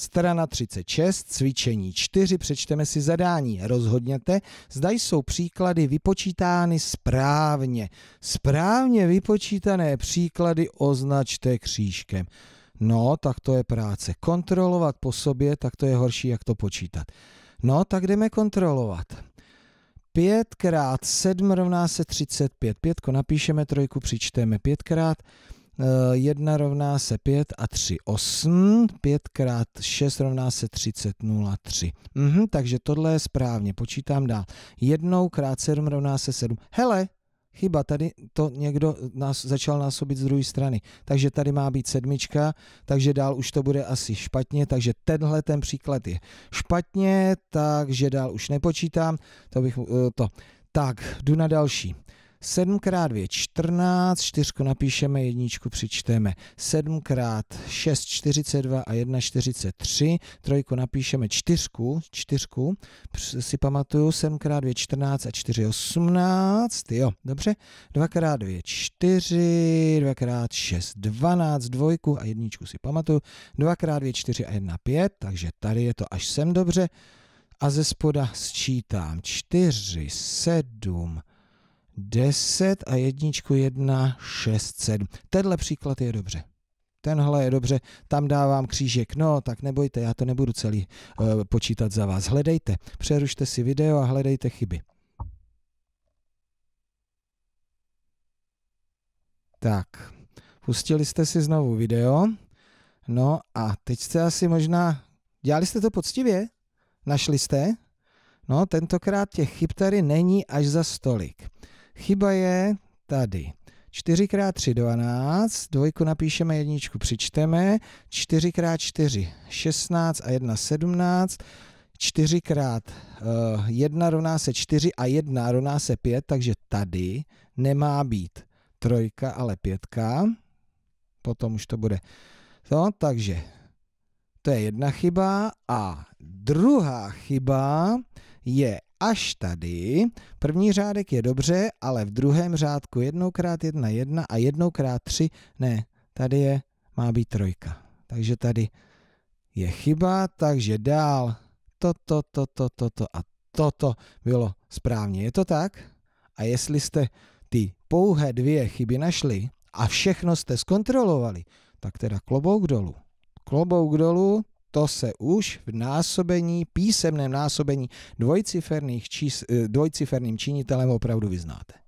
Strana 36, cvičení 4, přečteme si zadání. Rozhodněte, zda jsou příklady vypočítány správně. Správně vypočítané příklady označte křížkem. No, tak to je práce. Kontrolovat po sobě, tak to je horší, jak to počítat. No, tak jdeme kontrolovat. 5 x 7 rovná se 35. Pětko napíšeme, trojku přičteme. 5 x 1 eh, rovná se 5 a 3 8, 5 krát 6 rovná se 30, 0, 3. Mhm, takže tohle je správně, počítám dál. 1 krát 7 rovná se 7. Hele, chyba, tady to někdo nás začal násobit z druhé strany. Takže tady má být sedmička, takže dál už to bude asi špatně, takže tenhle ten příklad je špatně, takže dál už nepočítám, to bych eh, to. Tak, jdu na další. 7 krát 2 14, 4 napíšeme, jedničku přičteme. 7 krát 6 42 a 1 43, 3 napíšeme čtyřku, čtyřku, si pamatuju, 7 krát 2 14 a 4 18, jo, dobře. 2 krát 2 4, 2 krát 6 12, dvojku a jedničku si pamatuju. 2 krát 2 4 a 1 5, takže tady je to až sem dobře. A ze spoda sčítám 4, 7, 10 a jedničku 1, 6, 7. Tenhle příklad je dobře. Tenhle je dobře, tam dávám křížek. No, tak nebojte, já to nebudu celý uh, počítat za vás. Hledejte, přerušte si video a hledejte chyby. Tak, pustili jste si znovu video. No a teď jste asi možná... Dělali jste to poctivě? Našli jste? No, tentokrát těch chyb tady není až za stolik. Chyba je tady. 4 x 3 12, dvojku napíšeme, jedničku přičteme, 4 x 4 16 a 1 17, 4 x 1 rovná se 4 a 1 rovná se 5, takže tady nemá být trojka, ale pětka. Potom už to bude. No, takže to je jedna chyba a druhá chyba je až tady. První řádek je dobře, ale v druhém řádku jednoukrát jedna jedna a jednoukrát tři, ne, tady je, má být trojka. Takže tady je chyba, takže dál toto, toto, toto to a toto bylo správně. Je to tak? A jestli jste ty pouhé dvě chyby našli a všechno jste zkontrolovali, tak teda klobouk dolů. Klobouk dolů, to se už v násobení, písemném násobení dvojciferných čís, eh, dvojciferným činitelem opravdu vyznáte.